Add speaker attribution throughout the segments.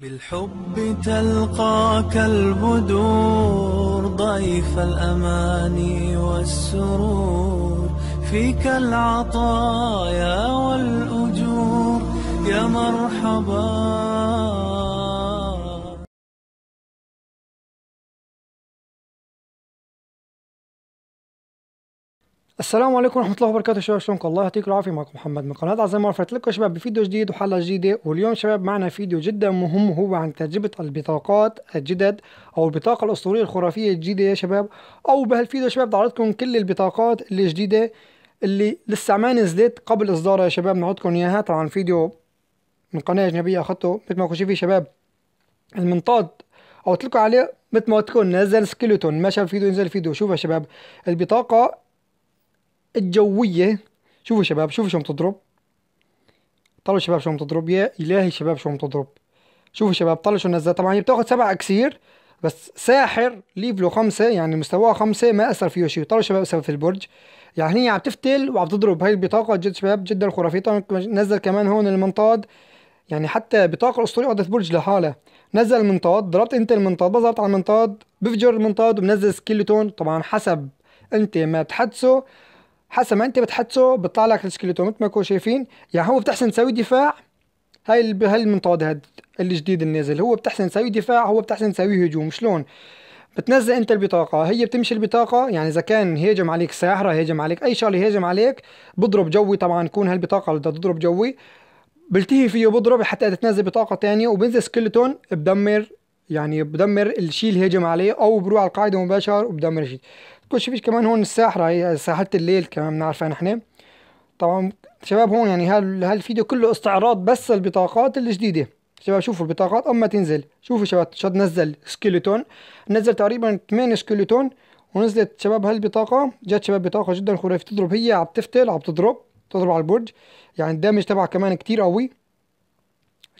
Speaker 1: بالحب تلقاك البدور ضيف الأماني والسرور فيك العطايا والأجور يا مرحباً السلام عليكم ورحمه الله وبركاته شباب شلونكم الله يعطيكم العافيه معكم محمد من قناه عزيمه عرفت لكم شباب بفيديو جديد وحلقه جديده واليوم شباب معنا فيديو جدا مهم وهو عن تجربه البطاقات الجدد او البطاقه الاسطوريه الخرافيه الجديده يا شباب او بهالفيديو شباب بعرضكم كل البطاقات الجديده اللي لسه ما نزلت قبل اصدارها يا شباب نعرضكم اياها طبعا فيديو من قناه اجنبيه اخذته مثل ما كنتوا شايفين شباب المنطاد او لكم عليه مثل ما تكون نزل سكيلتون ما شاف فيديو نزل فيديو شوفوا يا شباب البطاقه الجوية شوفوا شباب شوفوا شو تضرب طلعوا شباب شو تضرب يا إلهي شباب شو تضرب شوفوا شباب طلعوا شو نزلت طبعا هي بتاخذ سبع أكسير بس ساحر ليفلو خمسة يعني مستواه خمسة ما أثر فيه شيء طلعوا شباب سوا في البرج يعني هي عم تفتل وعم تضرب هاي البطاقة جد شباب جدا خرافية طبعا نزل كمان هون المنطاد يعني حتى بطاقة الأسطورية قعدت برج لحالها نزل المنطاد ضربت انت المنطاد بضربت على المنطاد بفجر المنطاد وبنزل سكيلتون طبعا حسب انت ما تحدثه حسب ما انت بتحدثه بيطلع لك مثل ما ماكو شايفين يعني هو بتحسن تسوي دفاع هاي المنطاد هاد الجديد النازل هو بتحسن تسوي دفاع هو بتحسن تسوي هجوم شلون بتنزل انت البطاقة هي بتمشي البطاقة يعني اذا كان هاجم عليك ساحرة هاجم عليك اي شغلة هاجم عليك بضرب جوي طبعا تكون هالبطاقة اللي بدها تضرب جوي بلتهي فيه بضرب حتى تتنزل بطاقة تانية وبنزل سكلتون بدمر يعني بدمر الشيء اللي هاجم عليه او بروح على القاعدة مباشر وبدمر الشيء كلش فيش كمان هون الساحرة هي ساحرة الليل كمان بنعرفها نحن طبعا شباب هون يعني هالفيديو كله استعراض بس البطاقات الجديدة شباب شوفوا البطاقات اما تنزل شوفوا شباب شو نزل سكيلتون نزل تقريبا 8 سكيلتون ونزلت شباب هالبطاقة جت شباب بطاقة جدا خرافية تضرب هي عم تفتل عم تضرب تضرب على البرج يعني الدمج تبعها كمان كتير قوي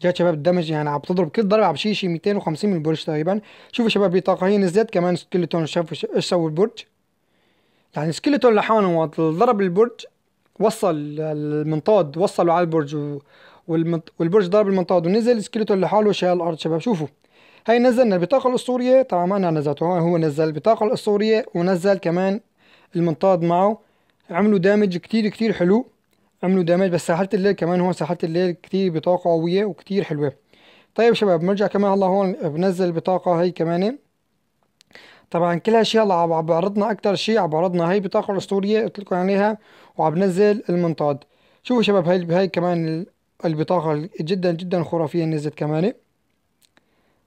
Speaker 1: جت شباب الدمج يعني عم تضرب كل ضربة عم شيء شيء 250 من البرج تقريبا شوفوا شباب بطاقة هي نزلت كمان سكيلتون شافوا ايش سوى البرج يعني سكيلتون لحاله وقت ضرب البرج وصل المنطاد وصلوا على البرج و... والمنط... والبرج ضرب المنطاد ونزل سكيلتون لحاله شال الارض شباب شوفوا هاي نزلنا البطاقة الأسطورية طبعا أنا نزلته هو نزل البطاقة الأسطورية ونزل كمان المنطاد معه عملوا دامج كتير كتير حلو عملوا دامج بس ساحلة الليل كمان هون ساحلة الليل كتير بطاقة قوية وكتير حلوة طيب شباب بنرجع كمان هلا هون بنزل البطاقة هي كمان طبعا كل هالشيء اللي بعرضنا اكتر شيء بعرضنا هي بطاقه الاسطوريه قلت لكم عليها وعم بنزل المنطاد شوفوا شباب هاي هاي كمان البطاقه جدا جدا خرافيه نزلت كمان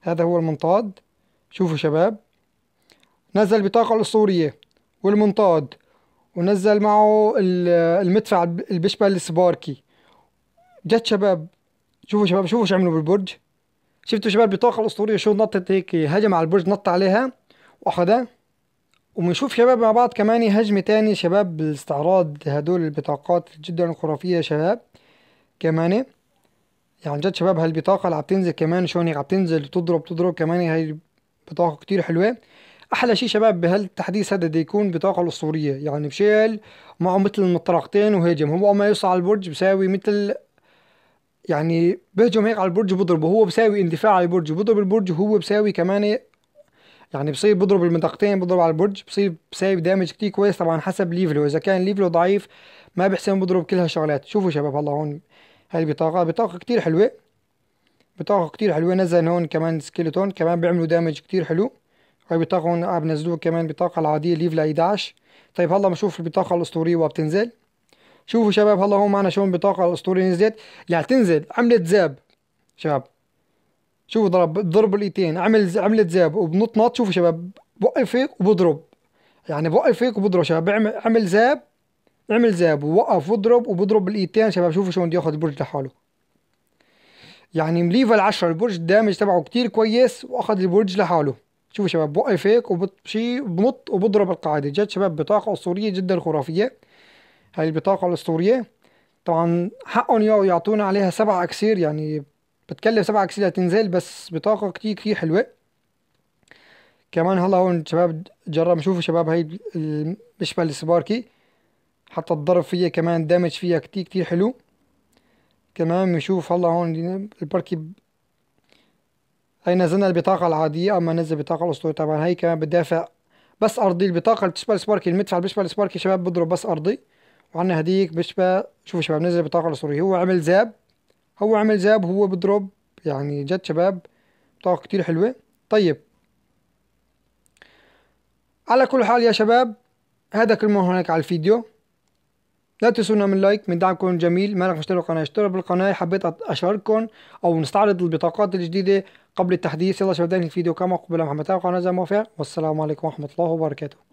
Speaker 1: هذا هو المنطاد شوفوا شباب نزل البطاقه الاسطوريه والمنطاد ونزل معه المدفع البشبه السباركي جت شباب شوفوا شباب شوفوا شو عملوا بالبرج شفتوا شباب البطاقه الاسطوريه شو نطت هيك هجم على البرج نط عليها وحده وبنشوف شباب مع بعض كمان هجم تاني شباب الاستعراض هدول البطاقات جدا خرافية يا شباب كمان يعني جد شباب هالبطاقة اللي عم تنزل كمان شوني تنزل تضرب تضرب كمان هاي بطاقة كتير حلوة احلى شيء شباب بهالتحديث هذا بده يكون بطاقه الاسطوريه يعني بشيل معه مثل المطرقتين وهجم هو ما يوصل على البرج بساوي مثل يعني بهجم هيك على البرج بضربه هو بساوي اندفاع على البرج بضرب البرج وهو بساوي كمان يعني بصير بضرب المنطقتين بضرب على البرج بصير سايب دامج كتير كويس طبعا حسب ليفله اذا كان ليفله ضعيف ما بحسن بضرب كل هالشغلات شوفوا شباب هلا هون هاي البطاقة بطاقة كتير حلوة بطاقة كتير حلوة نزل هون كمان سكيلتون كمان بيعملوا دامج كتير حلو هاي البطاقة هون عم آه، نزلوه كمان بطاقة العادية ليفل 11 طيب هلا بنشوف البطاقة الأسطورية وقت بتنزل شوفوا شباب هلا هون معنا شلون البطاقة الأسطورية نزلت يعني تنزل عملت زاب شباب شوف ضرب ضرب الايتين عمل عملت زاب وبنط نط شوفوا شباب بوقف هيك وبضرب يعني بوقف هيك وبضرب شباب بعمل عمل زاب عمل زاب ووقف وضرب وبضرب الايتين شباب شوفوا شلون بده ياخذ البرج لحاله يعني مليفل 10 البرج الدامج تبعه كتير كويس واخذ البرج لحاله شوفوا شباب بوقف هيك وبشي بنط وبضرب القاعدة جد شباب بطاقة أسطورية جدا خرافية هاي البطاقة الأسطورية طبعا حقهم يعطونا عليها سبع أكسير يعني بتكلف سبعة اكسيد هتنزل بس بطاقة كتير كتير حلوة كمان هلا هون شباب جرب شوفوا شباب هاي بشبه السباركي حتى الضرب فيها كمان دامج فيها كتير كتير حلو كمان بنشوف هلا هون الباركي هاي نزلنا البطاقة العادية اما نزل البطاقة الاسطورية طبعا هاي كمان بتدافع بس ارضي البطاقة اللي بتشبه السباركي المدفع اللي بتشبه السباركي شباب بضرب بس ارضي وعنا هديك بشبه شوفوا شباب نزل البطاقة الاسطورية هو عمل زاب هو عمل زاب هو بضرب يعني جت شباب طاقة كتير حلوة طيب على كل حال يا شباب هذا كل ما هناك على الفيديو لا تنسونا من لايك من دعمكم الجميل ما لك مشترك القناة اشترك بالقناة حبيت أشارككم أو نستعرض البطاقات الجديدة قبل التحديث يلا شباب الفيديو كما قبل محمد تابع قناة زي موافق والسلام عليكم ورحمة الله وبركاته